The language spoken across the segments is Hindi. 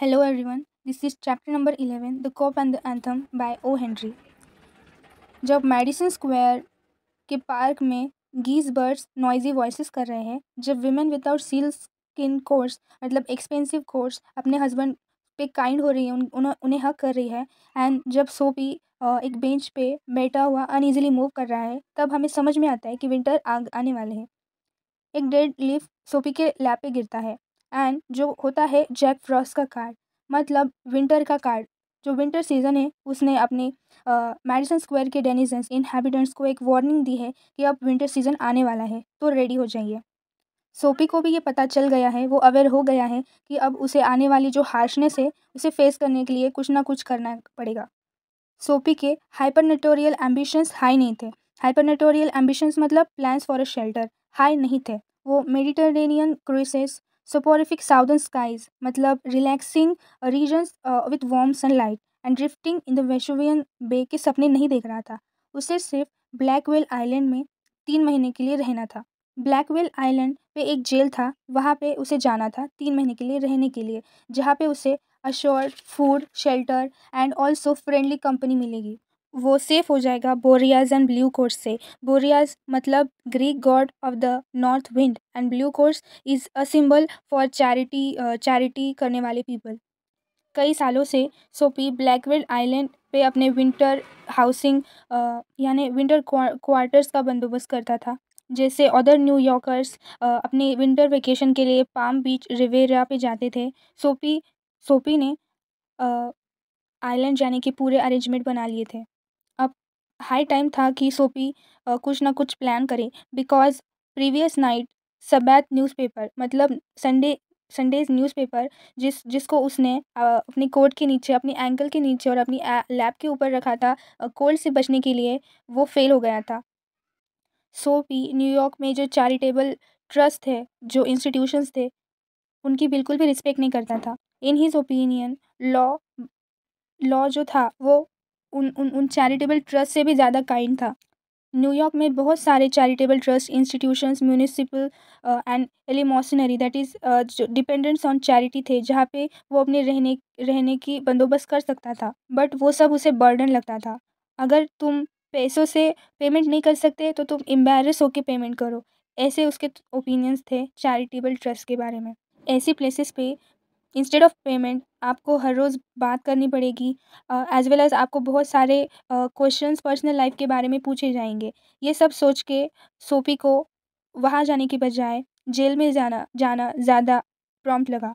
Hello everyone, this is chapter number 11 The Cop and the Anthem by O. Henry. जब मेडिसन स्क्वायर के पार्क में गीज बर्ड्स नॉइजी वॉइस कर रहे हैं जब women without sealskin coats मतलब एक्सपेंसिव कोर्स अपने हस्बैंड पे काइंड हो रही है उन, उन्हें हक कर रही है एंड जब सोपी एक बेंच पे बैठा हुआ ईजिली मूव कर रहा है तब हमें समझ में आता है कि विंटर आग आने वाले हैं एक डेड लीफ सोपी के लैब पे गिरता है एंड जो होता है जैक फ्रॉस का कार्ड मतलब विंटर का कार्ड जो विंटर सीजन है उसने अपने मेडिसन स्क्वायर के डेनिजेंस इनहेबिटेंट्स को एक वार्निंग दी है कि अब विंटर सीजन आने वाला है तो रेडी हो जाइए सोपी को भी ये पता चल गया है वो अवेयर हो गया है कि अब उसे आने वाली जो हार्शनेस है उसे फेस करने के लिए कुछ ना कुछ करना पड़ेगा सोपी के हाइपरनेटोरियल एम्बिशंस हाई नहीं थे हाइपरनेटोरियल एम्बिशंस मतलब plans for a shelter high नहीं थे वो Mediterranean cruises soporific southern skies मतलब relaxing regions with warm sunlight and drifting in the Vesuvian bay के सपने नहीं देख रहा था उसे सिर्फ ब्लैकवेल आइलैंड में तीन महीने के लिए रहना था ब्लैकवेल आइलैंड पे एक जेल था वहाँ पे उसे जाना था तीन महीने के लिए रहने के लिए जहाँ पे उसे ashore food shelter and also friendly company मिलेगी वो सेफ हो जाएगा बोरियाज एंड ब्लू कोर्स से बोरियाज मतलब Greek god of the north wind and blue coats is a symbol for charity charity करने वाले पीपल कई सालों से सोपी ब्लैकविल्ड आइलैंड पे अपने विंटर हाउसिंग uh, यानी विंटर क्वार्टर्स का बंदोबस्त करता था जैसे अदर न्यूयॉर्कर्स uh, अपने विंटर वेकेशन के लिए पाम बीच रिवेरा पे जाते थे सोपी सोपी ने आइलैंड uh, जाने के पूरे अरेंजमेंट बना लिए थे हाई टाइम था कि सोपी कुछ ना कुछ प्लान करे because previous night Sabbath newspaper मतलब संडे संडेज न्यूज़पेपर जिस जिसको उसने अपने कोट के नीचे अपनी एंकल के नीचे और अपनी लैब के ऊपर रखा था कोल्ड से बचने के लिए वो फेल हो गया था सोपी न्यूयॉर्क में जो चैरिटेबल ट्रस्ट है जो इंस्टीट्यूशंस थे उनकी बिल्कुल भी रिस्पेक्ट नहीं करता था in his opinion law law जो था वो उन उन उन चैरिटेबल ट्रस्ट से भी ज़्यादा काइंड था न्यूयॉर्क में बहुत सारे charitable trust institutions municipal and eleemosynary that is dependents on charity थे जहाँ पे वो अपने रहने रहने की बंदोबस्त कर सकता था बट वो सब उसे बर्डन लगता था अगर तुम पैसों से पेमेंट नहीं कर सकते तो तुम एम्बेरस होकर पेमेंट करो ऐसे उसके ओपिनियंस थे चैरिटेबल ट्रस्ट के बारे में ऐसी प्लेसेस पे इंस्टेड ऑफ़ पेमेंट आपको हर रोज़ बात करनी पड़ेगी एज़ वेल एज़ आपको बहुत सारे क्वेश्चंस पर्सनल लाइफ के बारे में पूछे जाएंगे ये सब सोच के सोफ़ी को वहाँ जाने के बजाय जेल में जाना जाना ज़्यादा प्रॉम्प्ट लगा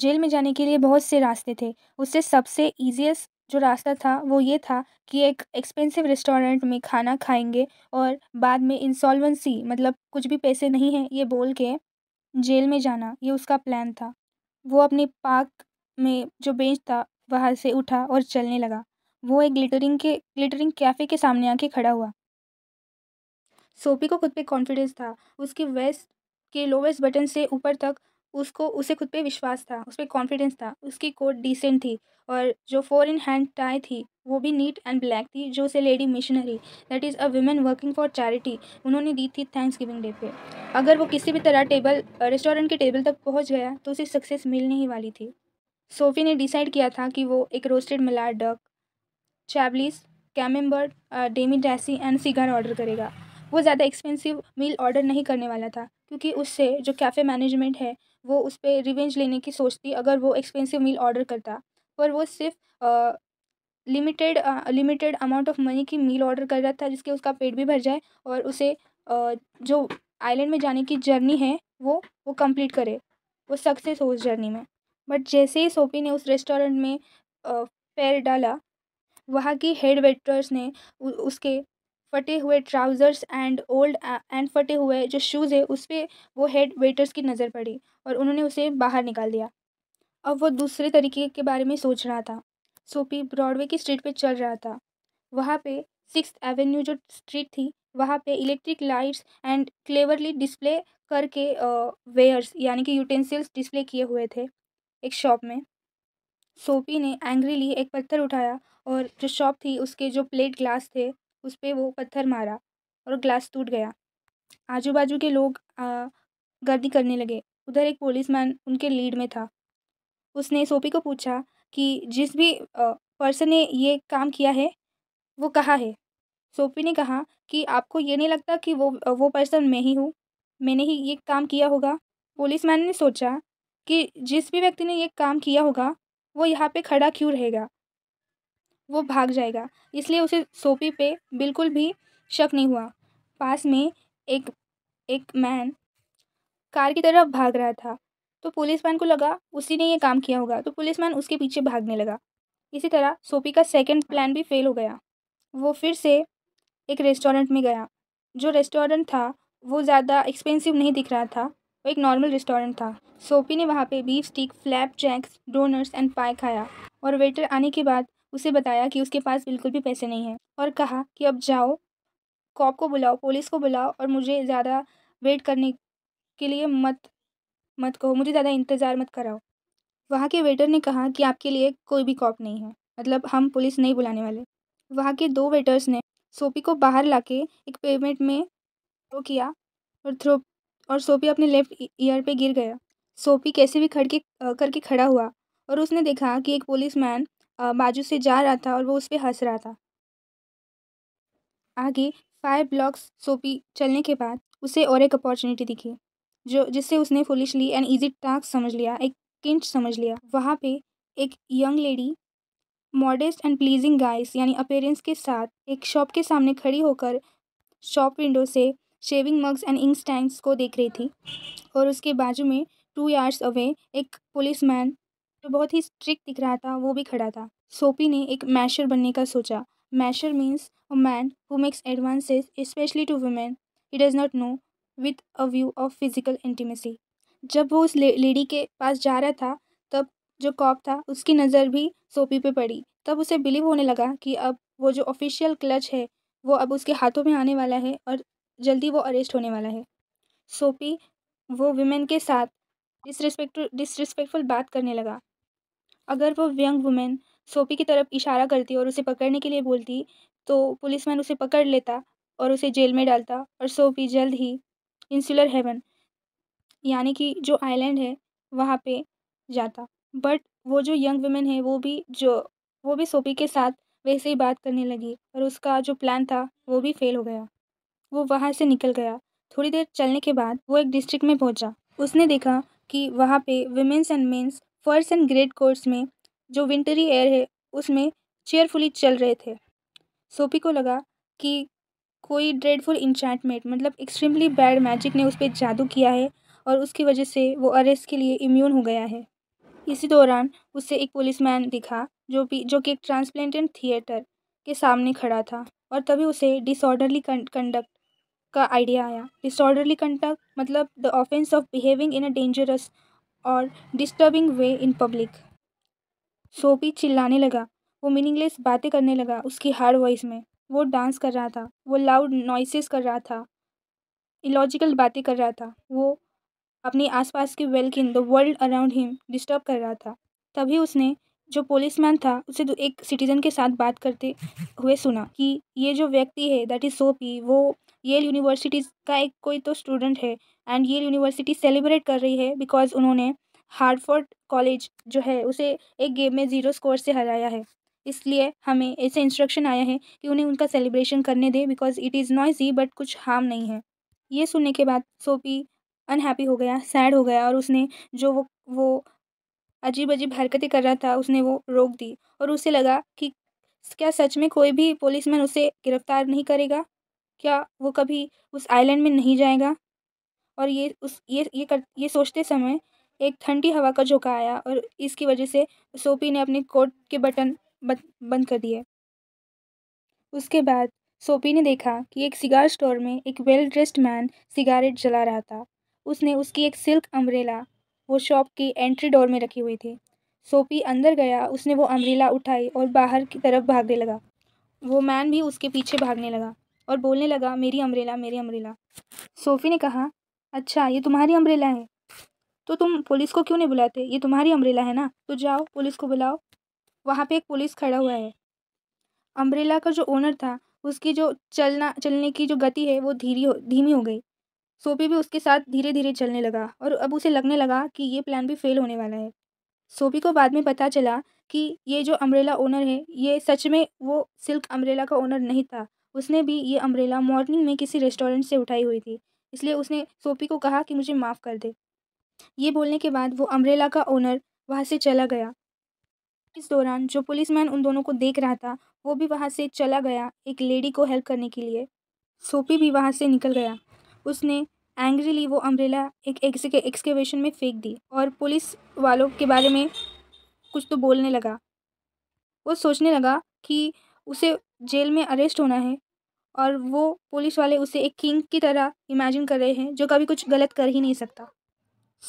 जेल में जाने के लिए बहुत से रास्ते थे उससे सबसे ईजिएस्ट जो रास्ता था वो ये था कि एक एक्सपेंसिव रेस्टोरेंट में खाना खाएंगे और बाद में इंसॉल्वेंसी मतलब कुछ भी पैसे नहीं हैं ये बोल के जेल में जाना ये उसका प्लान था वो अपने पार्क में जो बेंच था वहाँ से उठा और चलने लगा वो एक ग्लिटरिंग के ग्लिटरिंग कैफ़े के सामने आके खड़ा हुआ सोफी को खुद पे कॉन्फिडेंस था उसकी वेस्ट के लोवेस्ट बटन से ऊपर तक उसको उसे खुद पे विश्वास था उस पर कॉन्फिडेंस था उसकी कोट डिसेंट थी और जो फोर इन हैंड टाई थी वो भी नीट एंड ब्लैक थी जो उसे lady missionary that is a women working for charity उन्होंने दी थी थैंक्स गिविंग डे पे अगर वो किसी भी तरह टेबल रेस्टोरेंट के टेबल तक पहुँच गया तो उसे सक्सेस मिलने ही वाली थी सोफ़ी ने डिसाइड किया था कि वो एक roasted mallard duck Chablis Camembert demitasse and cigar order करेगा वो ज़्यादा एक्सपेंसिव मील ऑर्डर नहीं करने वाला था क्योंकि उससे जो कैफ़े मैनेजमेंट है वो उस पर रिवेंज लेने की सोचती अगर वो एक्सपेंसिव मील ऑर्डर करता पर वो सिर्फ limited limited amount of money की मील ऑर्डर कर रहा था जिसके उसका पेट भी भर जाए और उसे uh, जो आइलैंड में जाने की जर्नी है वो वो कंप्लीट करे वो सक्सेस हो उस जर्नी में बट जैसे ही सोपी ने उस रेस्टोरेंट में पैर डाला वहाँ की हेड वेटर्स ने उसके फटे हुए ट्राउज़र्स एंड ओल्ड एंड फटे हुए जो शूज़ है उस पर वो हेड वेटर्स की नज़र पड़ी और उन्होंने उसे बाहर निकाल दिया अब वो दूसरे तरीके के बारे में सोच रहा था सोपी ब्रॉडवे की स्ट्रीट पे चल रहा था वहाँ पे सिक्स एवेन्यू जो स्ट्रीट थी वहाँ पे electric lights and cleverly display करके वेयर्स यानी कि यूटेंसिल्स डिस्प्ले किए हुए थे एक शॉप में सोपी ने एंग्रीली एक पत्थर उठाया और जो शॉप थी उसके जो प्लेट ग्लास थे उस पर वो पत्थर मारा और ग्लास टूट गया आजू बाजू के लोग गर्दी करने लगे उधर एक पुलिसमैन उनके लीड में था उसने सोपी को पूछा कि जिस भी पर्सन ने ये काम किया है वो कहा है सोपी ने कहा कि आपको ये नहीं लगता कि वो वो पर्सन मैं ही हूँ मैंने ही ये काम किया होगा पुलिसमैन ने सोचा कि जिस भी व्यक्ति ने ये काम किया होगा वो यहाँ पे खड़ा क्यों रहेगा वो भाग जाएगा इसलिए उसे सोपी पे बिल्कुल भी शक नहीं हुआ पास में एक एक मैन कार की तरफ भाग रहा था तो पुलिस मैन को लगा उसी ने ये काम किया होगा तो पुलिस मैन उसके पीछे भागने लगा इसी तरह सोपी का सेकंड प्लान भी फेल हो गया वो फिर से एक रेस्टोरेंट में गया जो रेस्टोरेंट था वो ज़्यादा एक्सपेंसिव नहीं दिख रहा था वो एक नॉर्मल रेस्टोरेंट था सोपी ने वहाँ पे beefsteak flapjacks doughnuts and pie खाया और वेटर आने के बाद उसे बताया कि उसके पास बिल्कुल भी पैसे नहीं हैं और कहा कि अब जाओ कॉप को बुलाओ पुलिस को बुलाओ और मुझे ज़्यादा वेट करने के लिए मत मत कहो मुझे ज़्यादा इंतज़ार मत कराओ वहाँ के वेटर ने कहा कि आपके लिए कोई भी कॉप नहीं है मतलब हम पुलिस नहीं बुलाने वाले वहाँ के दो वेटर्स ने सोपी को बाहर ला एक पेमेंट में थ्रो किया और थ्रो और सोपी अपने लेफ्ट ईयर e-, पे गिर गया सोपी कैसे भी खड़के करके खड़ा हुआ और उसने देखा कि एक पुलिस मैन बाजू से जा रहा था और वो उस पर हंस रहा था आगे फाइव ब्लॉक्स सोपी चलने के बाद उसे और एक अपॉर्चुनिटी दिखी जो जिससे उसने फुलिशली एंड ईजी टास्क समझ लिया एक किंच समझ लिया वहाँ पे एक young lady modest and pleasing guise यानी अपेयरेंस के साथ एक शॉप के सामने खड़ी होकर शॉप विंडो से shaving mugs and ink stand को देख रही थी और उसके बाजू में टू यार्ड्स अवे एक पुलिस मैन जो बहुत ही स्ट्रिक्ट दिख रहा था वो भी खड़ा था सोपी ने एक मैशर बनने का सोचा masher means a man who makes advances specially to women he does not know with a view of physical intimacy जब वो उस लेडी के पास जा रहा था तब जो कॉप था उसकी नज़र भी सोपी पे पड़ी तब उसे बिलीव होने लगा कि अब वो जो ऑफिशियल क्लच है वो अब उसके हाथों में आने वाला है और जल्दी वो अरेस्ट होने वाला है सोपी वो वुमेन के साथ डिसरिस्पेक्ट डिसरिस्पेक्टफुल बात करने लगा अगर वो व्यंग वुमेन सोपी की तरफ इशारा करती और उसे पकड़ने के लिए बोलती तो पुलिसमैन उसे पकड़ लेता और उसे जेल में डालता और सोपी जल्द ही इंसुलर हेवन यानी कि जो आइलैंड है वहाँ पे जाता बट वो जो यंग वुमेन है वो भी जो वो भी सोपी के साथ वैसे ही बात करने लगी और उसका जो प्लान था वो भी फेल हो गया वो वहाँ से निकल गया थोड़ी देर चलने के बाद वो एक डिस्ट्रिक्ट में पहुँचा उसने देखा कि वहाँ पे womens and mens first and great coats में जो विंटरी एयर है उसमें चेयरफुली चल रहे थे सोपी को लगा कि कोई ड्रेडफुल इंचैंटमेंट मतलब एक्सट्रीमली बैड मैजिक ने उस पर जादू किया है और उसकी वजह से वो अरेस्ट के लिए इम्यून हो गया है इसी दौरान उससे एक पुलिसमैन दिखा जो भी जो कि एक ट्रांसप्लेंटेंट थिएटर के सामने खड़ा था और तभी उसे डिसऑर्डरली कंडक्ट का आइडिया आया डिसऑर्डरली कंडक्ट मतलब the offence of behaving in a dangerous और disturbing way in public Soapy चिल्लाने लगा वो मीनिंगलेस बातें करने लगा उसकी हार्ड वॉइस में वो डांस कर रहा था वो लाउड नॉइसेस कर रहा था इलॉजिकल बातें कर रहा था वो अपने आसपास के welkin the world around him disturb कर रहा था तभी उसने जो पुलिसमैन था उसे एक सिटीज़न के साथ बात करते हुए सुना कि ये जो व्यक्ति है दैट इज़ सोपी वो येल यूनिवर्सिटी का एक कोई तो स्टूडेंट है एंड येल यूनिवर्सिटी सेलिब्रेट कर रही है बिकॉज उन्होंने हार्डफोर्ड कॉलेज जो है उसे एक गेम में ज़ीरो स्कोर से हराया है इसलिए हमें ऐसे इंस्ट्रक्शन आया है कि उन्हें उनका सेलिब्रेशन करने दें because it is noisy but कुछ हार्म नहीं है ये सुनने के बाद सोपी अनहैप्पी हो गया सैड हो गया और उसने जो वो वो अजीब अजीब हरकतें कर रहा था उसने वो रोक दी और उसे लगा कि क्या सच में कोई भी पुलिसमैन उसे गिरफ्तार नहीं करेगा क्या वो कभी उस आइलैंड में नहीं जाएगा और ये उस ये ये कर ये सोचते समय एक ठंडी हवा का झोंका आया और इसकी वजह से सोपी ने अपने कोट के बटन बंद कर दिए उसके बाद सोपी ने देखा कि एक सिगार स्टोर में एक वेल ड्रेस्ड मैन सिगारेट जला रहा था उसने उसकी एक सिल्क अम्ब्रेला वो शॉप की एंट्री डोर में रखी हुई थी सोपी अंदर गया उसने वो अम्ब्रीला उठाई और बाहर की तरफ भागने लगा वो मैन भी उसके पीछे भागने लगा और बोलने लगा मेरी अम्ब्रेला मेरी अम्ब्रेला सोफ़ी ने कहा अच्छा ये तुम्हारी अम्ब्रेला है तो तुम पुलिस को क्यों नहीं बुलाते ये तुम्हारी अम्ब्रेला है ना तो जाओ पुलिस को बुलाओ वहाँ पे एक पुलिस खड़ा हुआ है अम्ब्रेला का जो ओनर था उसकी जो चलना चलने की जो गति है वो धीरी हो धीमी हो गई सोफी भी उसके साथ धीरे धीरे चलने लगा और अब उसे लगने लगा कि ये प्लान भी फेल होने वाला है सोफी को बाद में पता चला कि ये जो अम्ब्रेला ओनर है ये सच में वो सिल्क अम्ब्रेला का ओनर नहीं था उसने भी ये अम्ब्रेला मॉर्निंग में किसी रेस्टोरेंट से उठाई हुई थी इसलिए उसने सोफी को कहा कि मुझे माफ़ कर दे ये बोलने के बाद वो अम्ब्रेला का ओनर वहाँ से चला गया इस दौरान जो पुलिसमैन उन दोनों को देख रहा था वो भी वहाँ से चला गया एक लेडी को हेल्प करने के लिए सोफी भी वहाँ से निकल गया उसने एंग्रीली वो अम्ब्रेला एक एक्सकेवेशन में फेंक दी और पुलिस वालों के बारे में कुछ तो बोलने लगा वो सोचने लगा कि उसे जेल में अरेस्ट होना है और वो पुलिस वाले उसे एक किंग की तरह इमेजिन कर रहे हैं जो कभी कुछ गलत कर ही नहीं सकता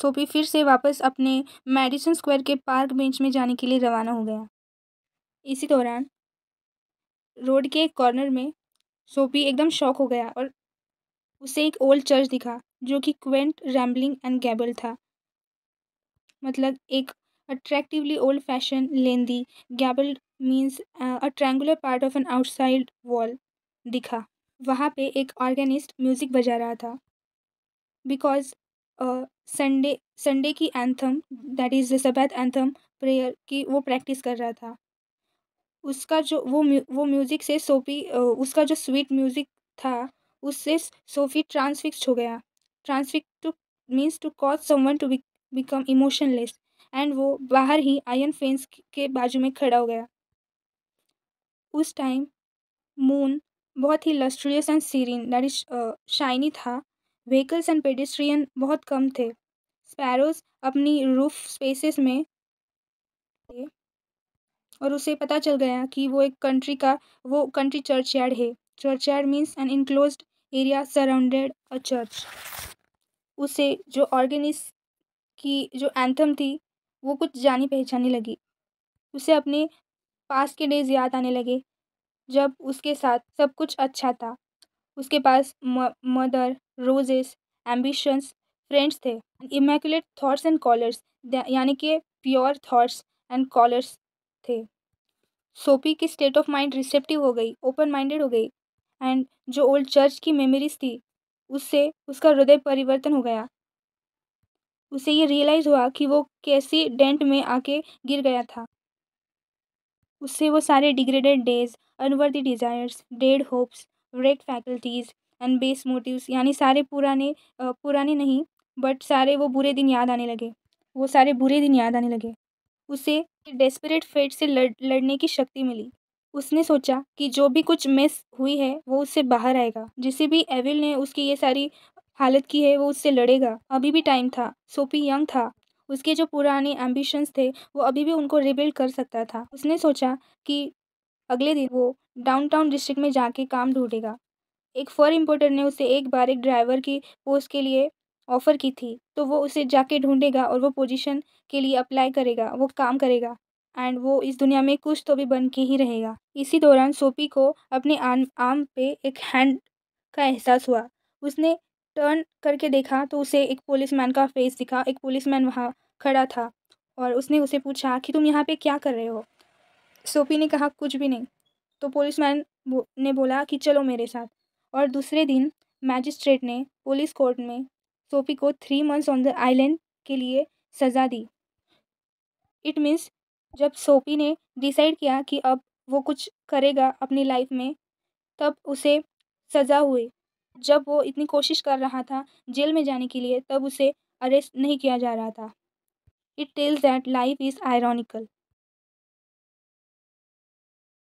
सोपी फिर से वापस अपने मेडिसन स्क्वायर के पार्क बेंच में जाने के लिए रवाना हो गया इसी दौरान रोड के कॉर्नर में सोपी एकदम शॉक हो गया और उसे एक ओल्ड चर्च दिखा जो कि क्वेंट रैम्बलिंग एंड गैबल था मतलब एक अट्रैक्टिवली ओल्ड फैशन लेंदी gable means a a part of an outside wall दिखा वहाँ पे एक ऑर्गेनिस्ट म्यूज़िक बजा रहा था बिकॉज संडे संडे की एंथम दैट इज़ दबैद एंथम प्रेयर की वो प्रैक्टिस कर रहा था उसका जो वो वो म्यूज़िक से सोपी uh, उसका जो स्वीट म्यूज़िक था उससे सोफी ट्रांसफिक्स हो गया transfix to means to cause someone to become emotionless and वो बाहर ही आयन फेंस के बाजू में खड़ा हो गया उस टाइम मून बहुत ही lustrous and serene that is shiny था व्हीकल्स एंड पेडिस्ट्रियन बहुत कम थे स्पैरोज अपनी रूफ स्पेसेस में और उसे पता चल गया कि वो एक कंट्री का वो कंट्री चर्च यार्ड है church yard means an enclosed area surrounded a church उसे जो ऑर्गेनिस्ट की जो एंथम थी वो कुछ जानी पहचानी लगी उसे अपने पास के डेज याद आने लगे जब उसके साथ सब कुछ अच्छा था उसके पास मदर रोजेस एम्बिशंस फ्रेंड्स थे इमेकुलेट थॉट्स एंड कॉलर्स यानी कि प्योर थॉट्स एंड कॉलर्स थे सोपी की स्टेट ऑफ माइंड रिसेप्टिव हो गई ओपन माइंडेड हो गई एंड जो ओल्ड चर्च की मेमोरीज थी उससे उसका हृदय परिवर्तन हो गया उसे ये रियलाइज़ हुआ कि वो कैसी डेंट में आके गिर गया था उससे वो सारे degraded days unworthy desires dead hopes red faculties and base motives यानी सारे पुराने पुराने नहीं बट सारे वो बुरे दिन याद आने लगे वो सारे बुरे दिन याद आने लगे उसे डेस्परेट फेट से लड़ लड़ने की शक्ति मिली उसने सोचा कि जो भी कुछ मिस हुई है वो उससे बाहर आएगा जिसे भी एविल ने उसकी ये सारी हालत की है वो उससे लड़ेगा अभी भी टाइम था सोपी यंग था उसके जो पुराने एम्बिशंस थे वो अभी भी उनको रिबिल्ड कर सकता था उसने सोचा कि अगले दिन वो डाउनटाउन डिस्ट्रिक्ट में जाके काम ढूंढेगा एक फॉर इम्पोर्टर ने उसे एक बार एक ड्राइवर की पोस्ट के लिए ऑफ़र की थी तो वो उसे जाके ढूंढेगा और वो पोजीशन के लिए अप्लाई करेगा वो काम करेगा एंड वो इस दुनिया में कुछ तो भी बन के ही रहेगा इसी दौरान सोपी को अपने आम आम पे एक हैंड का एहसास हुआ उसने टर्न करके देखा तो उसे एक पुलिसमैन का फेस दिखा एक पुलिसमैन वहाँ खड़ा था और उसने उसे पूछा कि तुम यहाँ पे क्या कर रहे हो सोपी ने कहा कुछ भी नहीं तो पुलिसमैन मैन ने बोला कि चलो मेरे साथ और दूसरे दिन मैजिस्ट्रेट ने पुलिस कोर्ट में सोफी को three months on the island के लिए सज़ा दी इट मीन्स जब सोफी ने डिसाइड किया कि अब वो कुछ करेगा अपनी लाइफ में तब उसे सज़ा हुई जब वो इतनी कोशिश कर रहा था जेल में जाने के लिए तब उसे अरेस्ट नहीं किया जा रहा था it tells that life is ironical